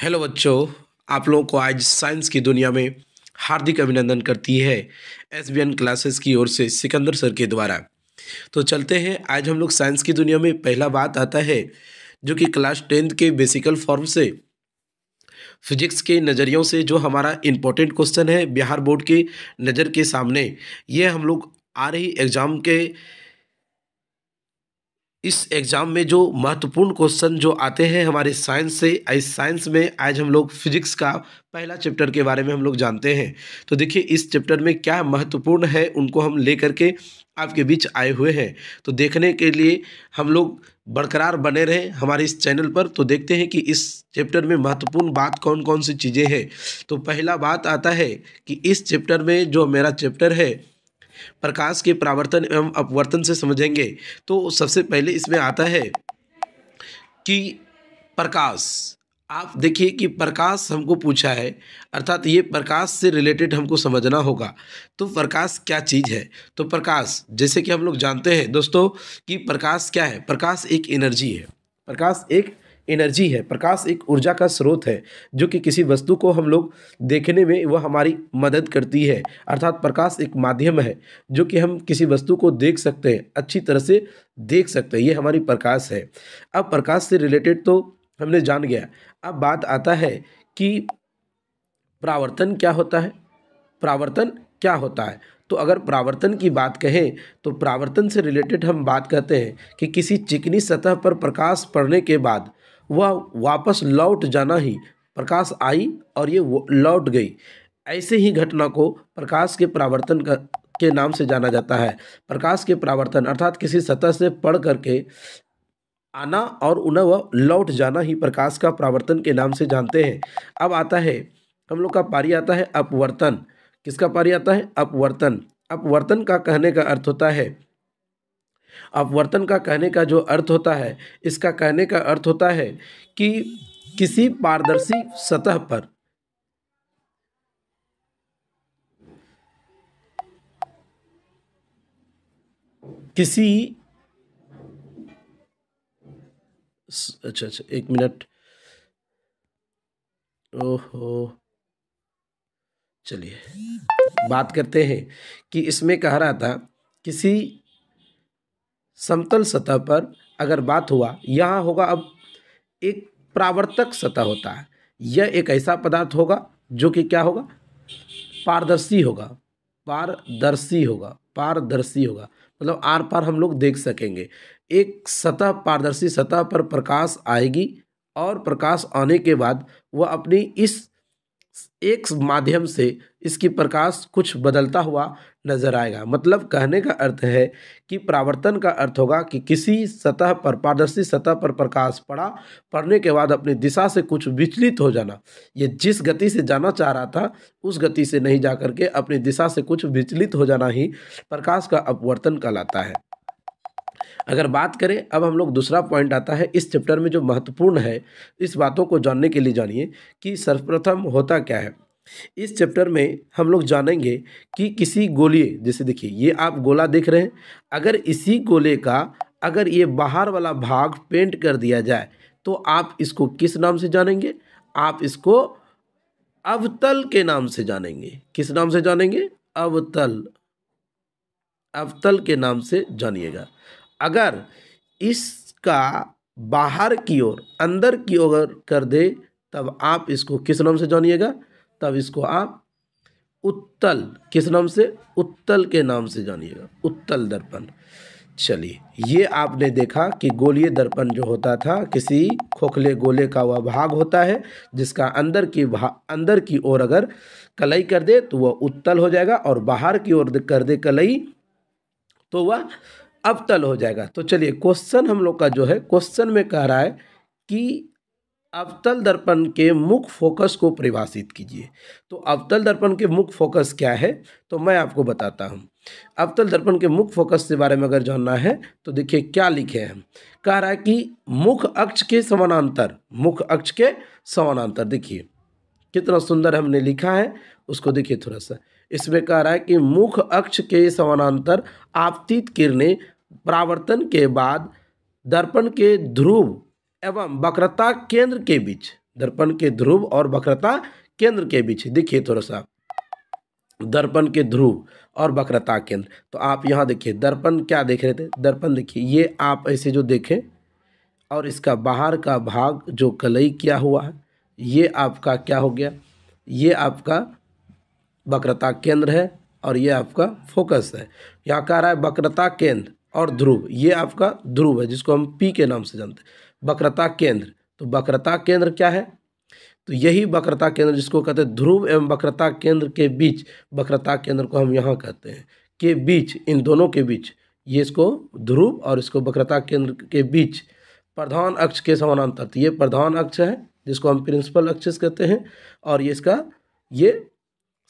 hello बच्चों आप लोगों को आज साइंस की दुनिया में हार्दिक अभिनंदन करती है एस बी एन क्लासेस की ओर से सिकंदर सर के द्वारा तो चलते हैं आज हम लोग साइंस की दुनिया में पहला बात आता है जो कि क्लास टेंथ के बेसिकल फॉर्म से फिजिक्स के नज़रियों से जो हमारा इम्पोर्टेंट क्वेश्चन है बिहार बोर्ड के नज़र के सामने ये हम लोग आ रही एग्ज़ाम के इस एग्ज़ाम में जो महत्वपूर्ण क्वेश्चन जो आते हैं हमारे साइंस से इस साइंस में आज हम लोग फिजिक्स का पहला चैप्टर के बारे में हम लोग जानते हैं तो देखिए इस चैप्टर में क्या महत्वपूर्ण है उनको हम ले करके आपके बीच आए हुए हैं तो देखने के लिए हम लोग बरकरार बने रहें हमारे इस चैनल पर तो देखते हैं कि इस चैप्टर में महत्वपूर्ण बात कौन कौन सी चीज़ें हैं तो पहला बात आता है कि इस चैप्टर में जो मेरा चैप्टर है प्रकाश के प्रावर्तन एवं अपवर्तन से समझेंगे तो सबसे पहले इसमें आता है कि प्रकाश आप देखिए कि प्रकाश हमको पूछा है अर्थात ये प्रकाश से रिलेटेड हमको समझना होगा तो प्रकाश क्या चीज़ है तो प्रकाश जैसे कि हम लोग जानते हैं दोस्तों कि प्रकाश क्या है प्रकाश एक एनर्जी है प्रकाश एक एनर्जी है प्रकाश एक ऊर्जा का स्रोत है जो कि किसी वस्तु को हम लोग देखने में वह हमारी मदद करती है अर्थात प्रकाश एक माध्यम है जो कि हम किसी वस्तु को देख सकते हैं अच्छी तरह से देख सकते हैं ये हमारी प्रकाश है अब प्रकाश से रिलेटेड तो हमने जान गया अब बात आता है कि प्रावर्तन क्या होता है प्रावर्तन क्या होता है तो अगर प्रावर्तन की बात कहें तो प्रावर्तन से रिलेटेड हम बात कहते हैं कि किसी चिकनी सतह पर प्रकाश पड़ने के बाद वह वापस लौट जाना ही प्रकाश आई और ये लौट गई ऐसे ही घटना को प्रकाश के प्रावर्तन का के नाम से जाना जाता है प्रकाश के प्रावर्तन अर्थात किसी सतह से पढ़ करके आना और उन्हें वह लौट जाना ही प्रकाश का प्रावर्तन के नाम से जानते हैं अब आता है हम लोग का पारी आता है अपवर्तन किसका पारी आता है अपवर्तन अपवर्तन का कहने का अर्थ होता है अपवर्तन का कहने का जो अर्थ होता है इसका कहने का अर्थ होता है कि किसी पारदर्शी सतह पर किसी अच्छा अच्छा एक मिनट ओहो चलिए बात करते हैं कि इसमें कह रहा था किसी समतल सतह पर अगर बात हुआ यहाँ होगा अब एक प्रावर्तक सतह होता है यह एक ऐसा पदार्थ होगा जो कि क्या होगा पारदर्शी होगा पारदर्शी होगा पारदर्शी होगा मतलब आर पार हम लोग देख सकेंगे एक सतह पारदर्शी सतह पर प्रकाश आएगी और प्रकाश आने के बाद वह अपनी इस एक माध्यम से इसकी प्रकाश कुछ बदलता हुआ नजर आएगा मतलब कहने का अर्थ है कि प्रावर्तन का अर्थ होगा कि किसी सतह पर पारदर्शी सतह पर प्रकाश पड़ा पड़ने के बाद अपनी दिशा से कुछ विचलित हो जाना ये जिस गति से जाना चाह रहा था उस गति से नहीं जा करके अपनी दिशा से कुछ विचलित हो जाना ही प्रकाश का अपवर्तन कहलाता है अगर बात करें अब हम लोग दूसरा पॉइंट आता है इस चैप्टर में जो महत्वपूर्ण है इस बातों को जानने के लिए जानिए कि सर्वप्रथम होता क्या है इस चैप्टर में हम लोग जानेंगे कि किसी गोलिए जैसे देखिए ये आप गोला देख रहे हैं अगर इसी गोले का अगर ये बाहर वाला भाग पेंट कर दिया जाए तो आप इसको किस नाम से जानेंगे आप इसको अवतल के नाम से जानेंगे किस नाम से जानेंगे अवतल अवतल के नाम से जानिएगा अगर इसका बाहर की ओर अंदर की ओर कर दे तब आप इसको किस नाम से जानिएगा तब इसको आप उत्तल किस नाम से उत्तल के नाम से जानिएगा उत्तल दर्पण चलिए ये आपने देखा कि गोलीय दर्पण जो होता था किसी खोखले गोले का वह भाग होता है जिसका अंदर की अंदर की ओर अगर कलई कर दे तो वह उत्तल हो जाएगा और बाहर की ओर कर दे कलई तो वह अवतल हो जाएगा तो चलिए क्वेश्चन हम लोग का जो है क्वेश्चन में कह रहा है कि अवतल दर्पण के मुख्य फोकस को परिभाषित कीजिए तो अवतल दर्पण के मुख्य फोकस क्या है तो मैं आपको बताता हूँ अवतल दर्पण के मुख्य फोकस के बारे में अगर जानना है तो देखिए क्या लिखे हैं कह रहा है कि मुख्य अक्ष के समानांतर मुख अक्ष के समानांतर देखिए कितना सुंदर हमने लिखा है उसको देखिए थोड़ा सा इसमें कह रहा है कि मुख्य अक्ष के समानांतर आपतित किरणें परावर्तन के बाद दर्पण के ध्रुव एवं वक्रता केंद्र के बीच दर्पण के ध्रुव और वक्रता केंद्र के बीच देखिए थोड़ा सा दर्पण के ध्रुव और वक्रता केंद्र तो आप यहाँ देखिए दर्पण क्या देख रहे थे दर्पण देखिए ये आप ऐसे जो देखें और इसका बाहर का भाग जो कलई किया हुआ है ये आपका क्या हो गया ये आपका वक्रता केंद्र है और ये आपका फोकस है यहाँ कह रहा है वक्रता केंद्र और ध्रुव ये आपका ध्रुव है जिसको हम पी के नाम से जानते हैं वक्रता केंद्र तो वक्रता केंद्र क्या है तो यही वक्रता केंद्र जिसको कहते हैं ध्रुव एवं वक्रता केंद्र के बीच वक्रता केंद्र को हम यहाँ कहते हैं के बीच इन दोनों के बीच ये इसको ध्रुव और इसको वक्रता केंद्र के बीच प्रधान अक्ष के समानांतर तो ये प्रधान अक्ष है जिसको हम प्रिंसिपल अक्ष कहते हैं और ये इसका ये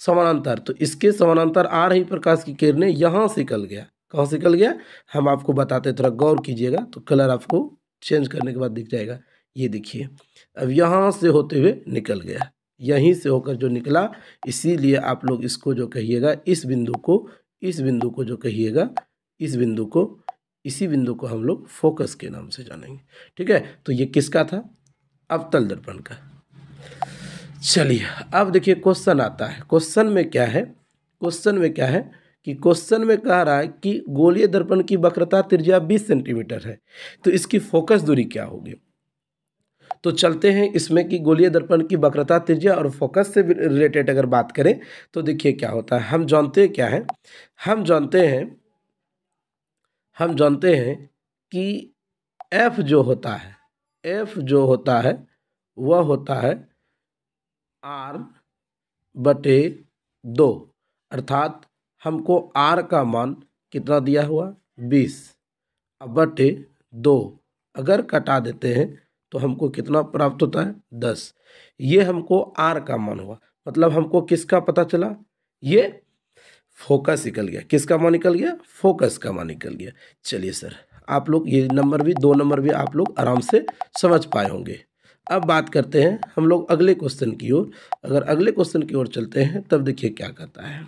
समानांतर तो इसके समानांतर आ रही प्रकाश की किरणें यहाँ से निकल गया कहाँ से निकल गया हम आपको बताते थोड़ा गौर कीजिएगा तो कलर आपको चेंज करने के बाद दिख जाएगा ये देखिए अब यहाँ से होते हुए निकल गया यहीं से होकर जो निकला इसीलिए आप लोग इसको जो कहिएगा इस बिंदु को इस बिंदु को जो कहिएगा इस बिंदु को इसी बिंदु को हम लोग फोकस के नाम से जानेंगे ठीक है तो ये किसका था अवतल दर्पण का चलिए अब देखिए क्वेश्चन आता है क्वेश्चन में क्या है क्वेश्चन में क्या है कि क्वेश्चन में कह रहा है कि गोलीय दर्पण की वक्रता त्रिज्या 20 सेंटीमीटर है तो इसकी फोकस दूरी क्या होगी तो चलते हैं इसमें कि गोलीय दर्पण की वक्रता त्रिज्या और फोकस से रिलेटेड अगर बात करें तो देखिए क्या होता है हम जानते क्या है हम जानते हैं हम जानते हैं कि एफ जो होता है एफ जो होता है वह होता है आर बटे दो अर्थात हमको आर का मान कितना दिया हुआ बीस अब बटे दो अगर कटा देते हैं तो हमको कितना प्राप्त होता है दस ये हमको आर का मान हुआ मतलब हमको किसका पता चला ये फोकस निकल गया किसका मान निकल गया फोकस का मान निकल गया चलिए सर आप लोग ये नंबर भी दो नंबर भी आप लोग आराम से समझ पाए होंगे अब बात करते हैं हम लोग अगले क्वेश्चन की ओर अगर अगले क्वेश्चन की ओर चलते हैं तब देखिए क्या कहता है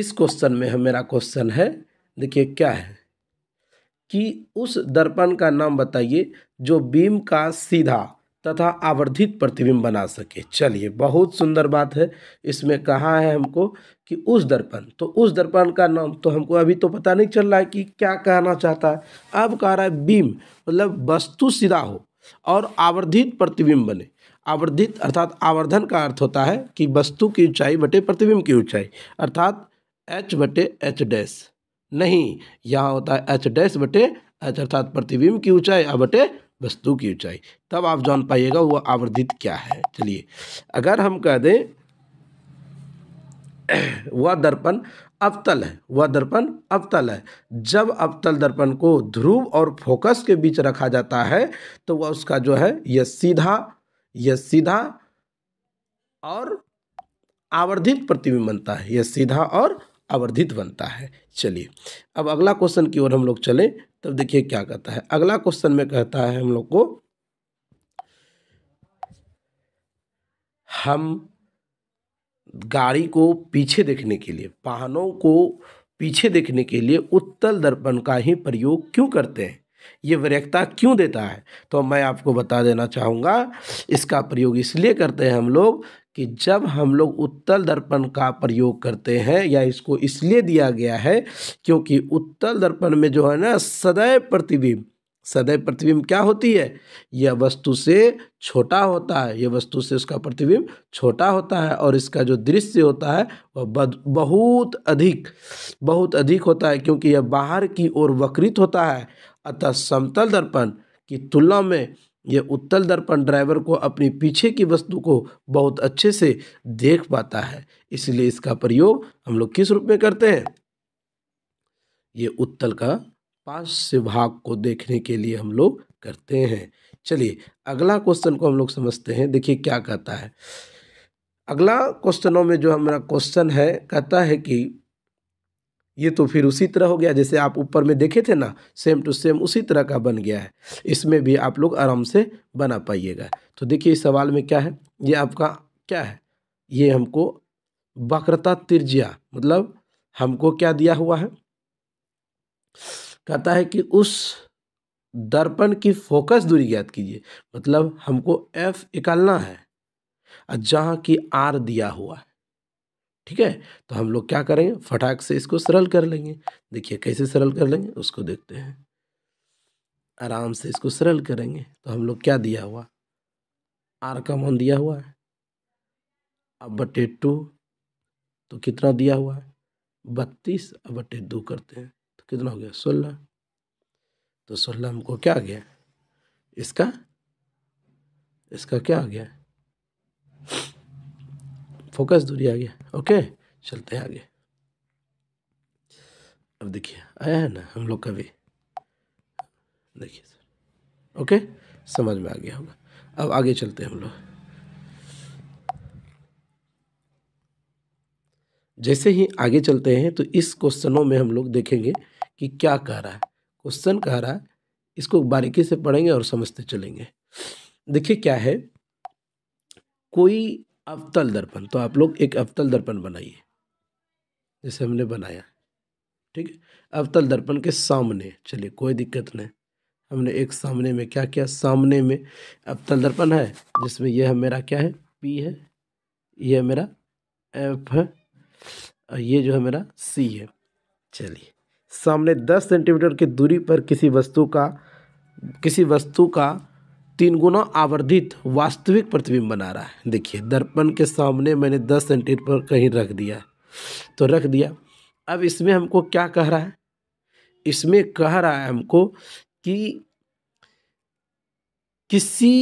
इस क्वेश्चन में मेरा क्वेश्चन है देखिए क्या है कि उस दर्पण का नाम बताइए जो बीम का सीधा तथा आवर्धित प्रतिबिंब बना सके चलिए बहुत सुंदर बात है इसमें कहा है हमको कि उस दर्पण तो उस दर्पण का नाम तो हमको अभी तो पता नहीं चल रहा है कि क्या कहना चाहता है अब कह रहा है बीम मतलब वस्तु सीधा हो और आवर्धित प्रतिबिंब बने आवर्धित अर्थात आवर्धन का अर्थ होता है कि वस्तु की ऊंचाई बटे प्रतिबिंब की ऊंचाई अर्थात एच बटे एच डैस नहीं यहाँ होता है एच डैश बटे एच अर्थात प्रतिबिंब की ऊंचाई और बटे वस्तु की ऊंचाई तब आप जान पाइएगा वह आवर्धित क्या है चलिए अगर हम कह दें वह दर्पण अवतल है वह दर्पण अवतल है जब अवतल दर्पण को ध्रुव और फोकस के बीच रखा जाता है तो वह उसका जो है यह सीधा यह सीधा और आवर्धित प्रतिबिंब बनता है यह सीधा और आवर्धित बनता है चलिए अब अगला क्वेश्चन की ओर हम लोग चलें तब देखिए क्या कहता है अगला क्वेश्चन में कहता है हम लोग को हम गाड़ी को पीछे देखने के लिए वाहनों को पीछे देखने के लिए उत्तल दर्पण का ही प्रयोग क्यों करते हैं ये विरेकता क्यों देता है तो मैं आपको बता देना चाहूँगा इसका प्रयोग इसलिए करते हैं हम लोग कि जब हम लोग उत्तल दर्पण का प्रयोग करते हैं या इसको इसलिए दिया गया है क्योंकि उत्तल दर्पण में जो है ना सदैव प्रतिबिंब सदैव प्रतिबिंब क्या होती है यह वस्तु से छोटा होता है यह वस्तु से उसका प्रतिबिंब छोटा होता है और इसका जो दृश्य होता है वह बहुत अधिक बहुत अधिक होता है क्योंकि यह बाहर की ओर वक्रित होता है अतः समतल दर्पण की तुलना में यह उत्तल दर्पण ड्राइवर को अपनी पीछे की वस्तु को बहुत अच्छे से देख पाता है इसलिए इसका प्रयोग हम लोग किस रूप में करते हैं ये उत्तल का पास से भाग को देखने के लिए हम लोग करते हैं चलिए अगला क्वेश्चन को हम लोग समझते हैं देखिए क्या कहता है अगला क्वेश्चनों में जो हमारा क्वेश्चन है कहता है कि ये तो फिर उसी तरह हो गया जैसे आप ऊपर में देखे थे ना सेम टू सेम उसी तरह का बन गया है इसमें भी आप लोग आराम से बना पाइएगा तो देखिए इस सवाल में क्या है ये आपका क्या है ये हमको वक्रता तिरजिया मतलब हमको क्या दिया हुआ है कहता है कि उस दर्पण की फोकस दूरी ज्ञात कीजिए मतलब हमको एफ निकालना है जहाँ की आर दिया हुआ है ठीक है तो हम लोग क्या करेंगे फटाक से इसको सरल कर लेंगे देखिए कैसे सरल कर लेंगे उसको देखते हैं आराम से इसको सरल करेंगे तो हम लोग क्या दिया हुआ आर का मान दिया हुआ है अब बटे टू तो कितना दिया हुआ है बत्तीस अब बटे दो करते हैं तो कितना हो गया सोलह तो सोलह हमको क्या आ गया इसका इसका क्या आ गया फोकस दूरी आ गया ओके चलते हैं आगे अब देखिए आया है ना हम लोग का भी देखिए सर ओके समझ में आ गया होगा अब आगे चलते हैं हम लोग जैसे ही आगे चलते हैं तो इस क्वेश्चनों में हम लोग देखेंगे कि क्या कह रहा है क्वेश्चन कह रहा है इसको बारीकी से पढ़ेंगे और समझते चलेंगे देखिए क्या है कोई अवतल दर्पण तो आप लोग एक अवतल दर्पण बनाइए जैसे हमने बनाया ठीक है अवतल दर्पण के सामने चलिए कोई दिक्कत नहीं हमने एक सामने में क्या किया सामने में अवतल दर्पण है जिसमें यह मेरा क्या है पी है यह मेरा एफ है और ये जो है मेरा सी है चलिए सामने दस सेंटीमीटर की दूरी पर किसी वस्तु का किसी वस्तु का तीन गुना आवर्धित वास्तविक प्रतिबिंब बना रहा है देखिए दर्पण के सामने मैंने दस सेंटीमीटर पर कहीं रख दिया तो रख दिया अब इसमें हमको क्या कह रहा है इसमें कह रहा है हमको कि किसी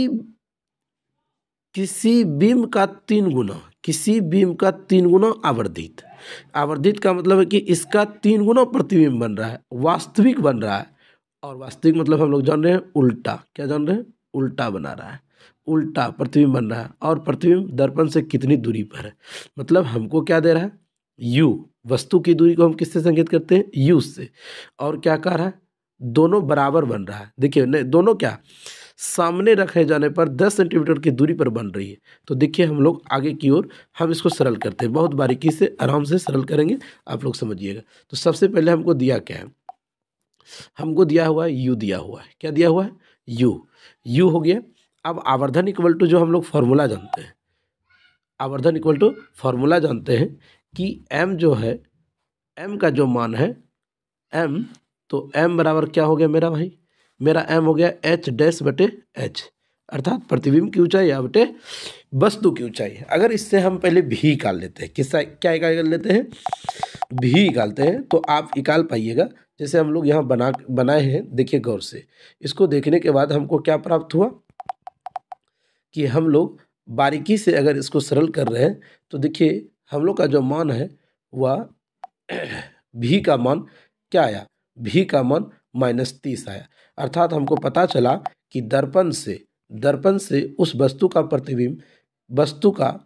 किसी बिंब का तीन गुना किसी बिंब का तीन गुना आवर्धित आवर्धित का मतलब है कि इसका तीन गुना प्रतिबिंब बन रहा है वास्तविक बन रहा है और वास्तविक मतलब हम लोग जान रहे हैं उल्टा क्या जान रहे हैं उल्टा बना रहा है उल्टा प्रतिबिंब बन रहा है और प्रतिबिंब दर्पण से कितनी दूरी पर है मतलब हमको क्या दे रहा है यू वस्तु की दूरी को हम किससे संकेत करते हैं यू से और क्या कह रहा है दोनों बराबर बन रहा है देखिए नहीं दोनों क्या सामने रखे जाने पर दस सेंटीमीटर की दूरी पर बन रही है तो देखिए हम लोग आगे की ओर हम इसको सरल करते हैं बहुत बारीकी से आराम से सरल करेंगे आप लोग समझिएगा तो सबसे पहले हमको दिया क्या है हमको दिया हुआ है यू दिया हुआ है क्या दिया हुआ है यू यू हो गया अब आवर्धन इक्वल टू जो हम लोग फॉर्मूला जानते हैं आवर्धन इक्वल टू फार्मूला जानते हैं कि एम जो है एम का जो मान है एम तो एम बराबर क्या हो गया मेरा भाई मेरा एम हो गया एच डैश बटे एच अर्थात प्रतिबिंब की ऊंचाई या बटे वस्तु की ऊंचाई अगर इससे हम पहले भी निकाल लेते हैं किससे क्या इकाल कर लेते हैं भी निकालते हैं तो आप निकाल पाइएगा जैसे हम लोग यहाँ बना बनाए हैं देखिए गौर से इसको देखने के बाद हमको क्या प्राप्त हुआ कि हम लोग बारीकी से अगर इसको सरल कर रहे हैं तो देखिए हम लोग का जो मान है वह भी का मान क्या आया भी का मान माइनस तीस आया अर्थात हमको पता चला कि दर्पण से दर्पण से उस वस्तु का प्रतिबिंब वस्तु का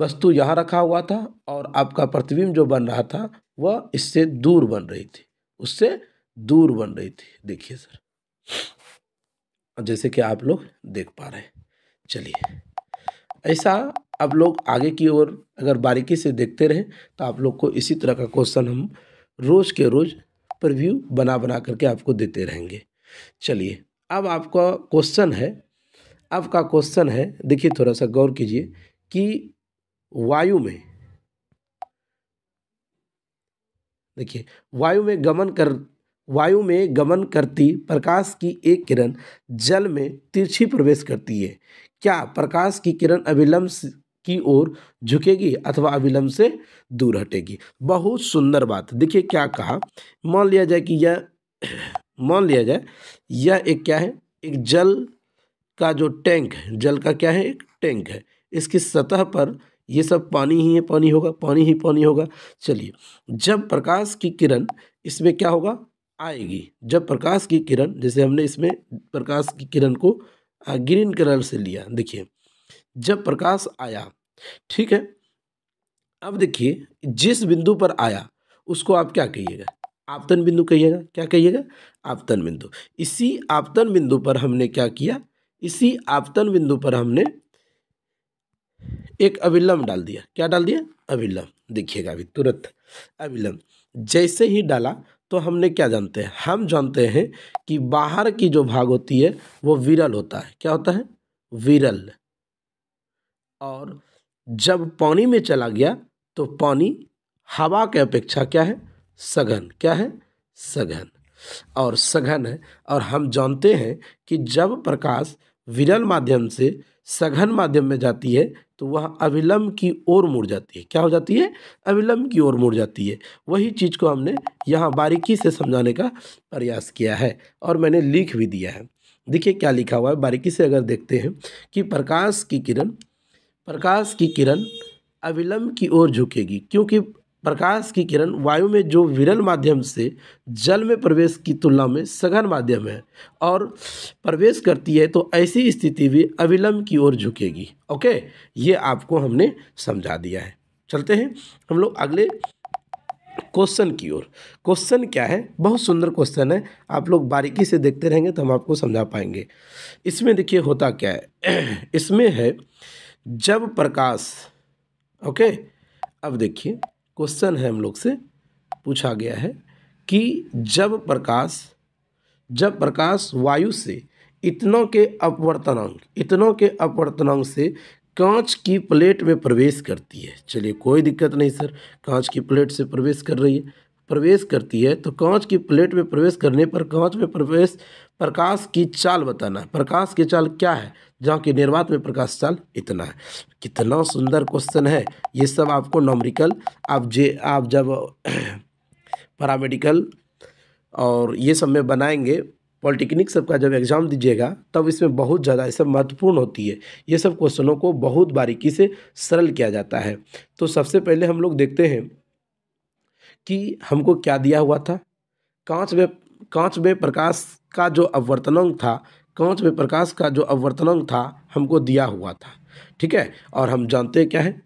वस्तु यहाँ रखा हुआ था और आपका प्रतिबिंब जो बन रहा था वह इससे दूर बन रही थी उससे दूर बन रही थी देखिए सर जैसे कि आप लोग देख पा रहे हैं चलिए ऐसा अब लोग आगे की ओर अगर बारीकी से देखते रहें तो आप लोग को इसी तरह का क्वेश्चन हम रोज़ के रोज़ प्रव्यू बना बना करके आपको देते रहेंगे चलिए अब आपका क्वेश्चन है आपका क्वेश्चन है देखिए थोड़ा सा गौर कीजिए कि वायु में देखिए वायु में गमन कर वायु में गमन करती प्रकाश की एक किरण जल में तिरछी प्रवेश करती है क्या प्रकाश की किरण अविलंब की ओर झुकेगी अथवा अविलंब से दूर हटेगी बहुत सुंदर बात देखिए क्या कहा मान लिया जाए कि यह मान लिया जाए यह एक क्या है एक जल का जो टैंक है जल का क्या है एक टैंक है इसकी सतह पर ये सब पानी ही है पानी होगा पानी ही पानी होगा चलिए जब प्रकाश की किरण इसमें क्या होगा आएगी जब प्रकाश की किरण जैसे हमने इसमें प्रकाश की किरण को ग्रीन कलर से लिया देखिए जब प्रकाश आया ठीक है अब देखिए जिस बिंदु पर आया उसको आप क्या कहिएगा आपतन बिंदु कहिएगा क्या कहिएगा आपतन बिंदु इसी आपतन बिंदु पर हमने क्या किया इसी आपतन बिंदु पर हमने एक अविलंब डाल दिया क्या डाल दिया अविलंब देखिएगा अभी तुरंत अविलंब जैसे ही डाला तो हमने क्या जानते हैं हम जानते हैं कि बाहर की जो भाग होती है वो विरल होता है क्या होता है विरल और जब पानी में चला गया तो पानी हवा के अपेक्षा क्या है सघन क्या है सघन और सघन है और हम जानते हैं कि जब प्रकाश विरल माध्यम से सघन माध्यम में जाती है तो वह अविलंब की ओर मुड़ जाती है क्या हो जाती है अविलंब की ओर मुड़ जाती है वही चीज़ को हमने यहाँ बारीकी से समझाने का प्रयास किया है और मैंने लिख भी दिया है देखिए क्या लिखा हुआ है बारीकी से अगर देखते हैं कि प्रकाश की किरण प्रकाश की किरण अविलंब की ओर झुकेगी क्योंकि प्रकाश की किरण वायु में जो विरल माध्यम से जल में प्रवेश की तुलना में सघन माध्यम है और प्रवेश करती है तो ऐसी स्थिति भी अविलंब की ओर झुकेगी ओके ये आपको हमने समझा दिया है चलते हैं हम लोग अगले क्वेश्चन की ओर क्वेश्चन क्या है बहुत सुंदर क्वेश्चन है आप लोग बारीकी से देखते रहेंगे तो हम आपको समझा पाएंगे इसमें देखिए होता क्या है इसमें है जब प्रकाश ओके अब देखिए क्वेश्चन है हम लोग से पूछा गया है कि जब प्रकाश जब प्रकाश वायु से इतनों के अपवर्तनांक इतनों के अपवर्तनांक से कांच की प्लेट में प्रवेश करती है चलिए कोई दिक्कत नहीं सर कांच की प्लेट से प्रवेश कर रही है प्रवेश करती है तो कांच की प्लेट में प्रवेश करने पर कांच में प्रवेश प्रकाश की चाल बताना है प्रकाश की चाल क्या है जहाँ की निर्वात में प्रकाश चाल इतना है कितना सुंदर क्वेश्चन है ये सब आपको नॉमरिकल आप जे आप जब पैरामेडिकल और ये सब में बनाएंगे पॉलिटेक्निक सब का जब एग्ज़ाम दीजिएगा तब इसमें बहुत ज़्यादा ये सब महत्वपूर्ण होती है ये सब क्वेश्चनों को बहुत बारीकी से सरल किया जाता है तो सबसे पहले हम लोग देखते हैं कि हमको क्या दिया हुआ था कांच में कांच में प्रकाश का जो अवर्तनांग था कांच में प्रकाश का जो अवर्तनांग था हमको दिया हुआ था ठीक है और हम जानते क्या है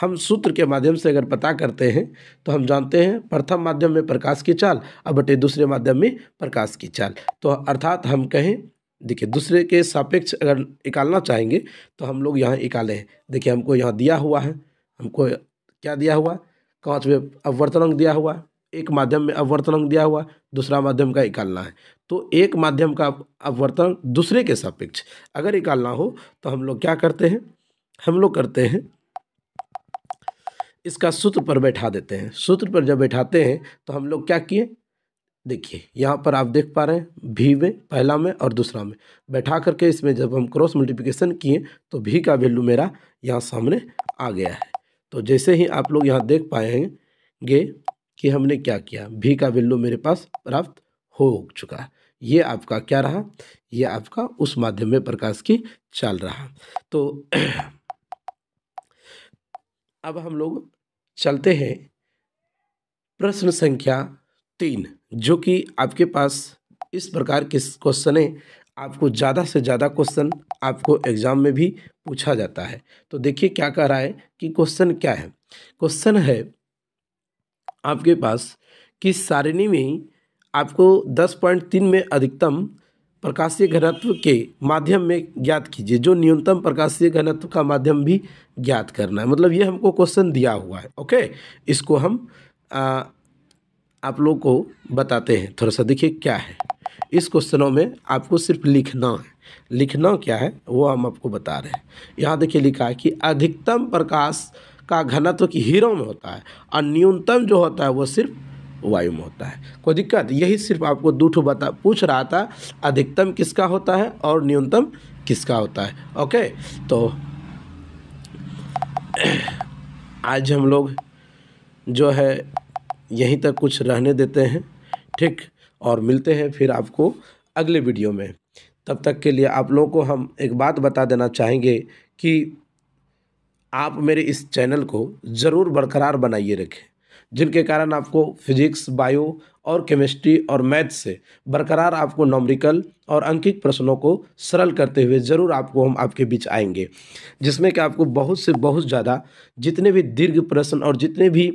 हम सूत्र के माध्यम से अगर पता करते हैं तो हम जानते हैं प्रथम माध्यम में प्रकाश की चाल और बटे दूसरे माध्यम में प्रकाश की चाल तो अर्थात हम कहें देखिए दूसरे के सापेक्ष अगर निकालना चाहेंगे तो हम लोग यहाँ निकालें देखिए हमको यहाँ दिया हुआ है हमको क्या दिया हुआ कांच में अवर्तनांग दिया हुआ है एक माध्यम में अपवर्तनांक दिया हुआ दूसरा माध्यम का इकालना है तो एक माध्यम का अपवर्तन दूसरे के सापेक्ष अगर इकालना हो तो हम लोग क्या करते हैं हम लोग करते हैं इसका सूत्र पर बैठा देते हैं सूत्र पर जब बैठाते हैं तो हम लोग क्या किए देखिए यहाँ पर आप देख पा रहे हैं भी में पहला में और दूसरा में बैठा करके इसमें जब हम क्रॉस मल्टीप्लिकेशन किए तो भी का वैल्यू मेरा यहाँ सामने आ गया है तो जैसे ही आप लोग यहाँ देख पाएंगे कि हमने क्या किया भी का वैल्यू मेरे पास प्राप्त हो चुका ये आपका क्या रहा ये आपका उस माध्यम में प्रकाश की चाल रहा तो अब हम लोग चलते हैं प्रश्न संख्या तीन जो कि आपके पास इस प्रकार के क्वेश्चन है आपको ज़्यादा से ज़्यादा क्वेश्चन आपको एग्ज़ाम में भी पूछा जाता है तो देखिए क्या कह रहा है कि क्वेश्चन क्या है क्वेश्चन है आपके पास कि सारिणी में ही आपको दस पॉइंट तीन में अधिकतम प्रकाशीय घनत्व के माध्यम में ज्ञात कीजिए जो न्यूनतम प्रकाशीय घनत्व का माध्यम भी ज्ञात करना है मतलब ये हमको क्वेश्चन दिया हुआ है ओके इसको हम आ, आप लोग को बताते हैं थोड़ा सा देखिए क्या है इस क्वेश्चनों में आपको सिर्फ लिखना है लिखना क्या है वो हम आपको बता रहे हैं यहाँ देखिए लिखा है कि अधिकतम प्रकाश का घनत्व की हीरो में होता है और न्यूनतम जो होता है वो सिर्फ वायु में होता है कोई दिक्कत यही सिर्फ आपको दूठ बता पूछ रहा था अधिकतम किसका होता है और न्यूनतम किसका होता है ओके तो आज हम लोग जो है यहीं तक कुछ रहने देते हैं ठीक और मिलते हैं फिर आपको अगले वीडियो में तब तक के लिए आप लोगों को हम एक बात बता देना चाहेंगे कि आप मेरे इस चैनल को ज़रूर बरकरार बनाइए रखें जिनके कारण आपको फिजिक्स बायो और केमिस्ट्री और मैथ से बरकरार आपको नॉमरिकल और अंकिक प्रश्नों को सरल करते हुए ज़रूर आपको हम आपके बीच आएंगे जिसमें कि आपको बहुत से बहुत ज़्यादा जितने भी दीर्घ प्रश्न और जितने भी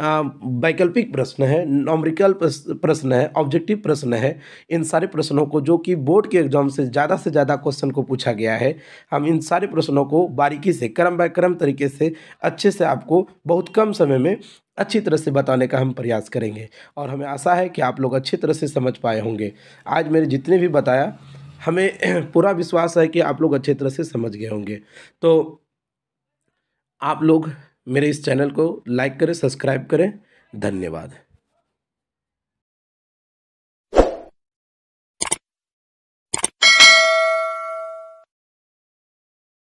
वैकल्पिक प्रश्न है नॉमरिकल प्रश्न है ऑब्जेक्टिव प्रश्न है इन सारे प्रश्नों को जो कि बोर्ड के एग्जाम से ज़्यादा से ज़्यादा क्वेश्चन को पूछा गया है हम इन सारे प्रश्नों को बारीकी से क्रम बाय क्रम तरीके से अच्छे से आपको बहुत कम समय में अच्छी तरह से बताने का हम प्रयास करेंगे और हमें आशा है कि आप लोग अच्छी तरह से समझ पाए होंगे आज मैंने जितने भी बताया हमें पूरा विश्वास है कि आप लोग अच्छी तरह से समझ गए होंगे तो आप लोग मेरे इस चैनल को लाइक करें सब्सक्राइब करें धन्यवाद